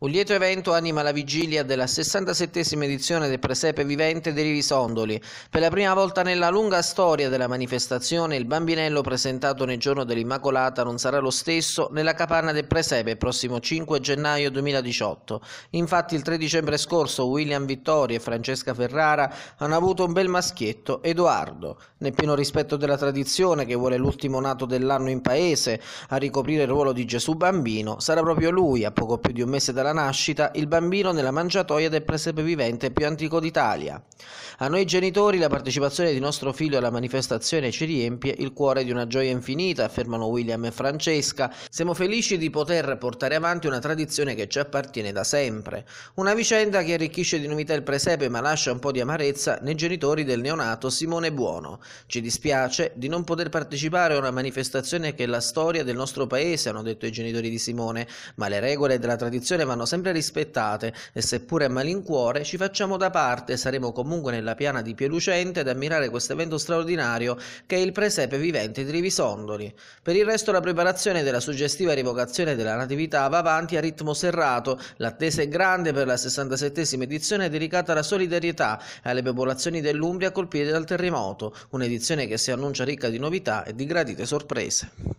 Un lieto evento anima la vigilia della 67esima edizione del Presepe Vivente dei Rivisondoli. Per la prima volta nella lunga storia della manifestazione, il bambinello presentato nel giorno dell'Immacolata non sarà lo stesso nella capanna del Presepe il prossimo 5 gennaio 2018. Infatti il 3 dicembre scorso William Vittorio e Francesca Ferrara hanno avuto un bel maschietto, Edoardo. Nel pieno rispetto della tradizione che vuole l'ultimo nato dell'anno in paese a ricoprire il ruolo di Gesù bambino, sarà proprio lui, a poco più di un mese dalla dalla nascita il bambino nella mangiatoia del presepe vivente più antico d'Italia. A noi genitori la partecipazione di nostro figlio alla manifestazione ci riempie il cuore di una gioia infinita, affermano William e Francesca. Siamo felici di poter portare avanti una tradizione che ci appartiene da sempre. Una vicenda che arricchisce di novità il presepe ma lascia un po' di amarezza nei genitori del neonato Simone Buono. Ci dispiace di non poter partecipare a una manifestazione che è la storia del nostro paese, hanno detto i genitori di Simone, ma le regole della tradizione vanno vanno sempre rispettate e seppure a malincuore ci facciamo da parte e saremo comunque nella piana di Pielucente ad ammirare questo evento straordinario che è il presepe vivente di Rivisondoli. Per il resto la preparazione della suggestiva rivocazione della Natività va avanti a ritmo serrato, l'attesa è grande per la 67 edizione dedicata alla solidarietà e alle popolazioni dell'Umbria colpite dal terremoto, un'edizione che si annuncia ricca di novità e di gradite sorprese.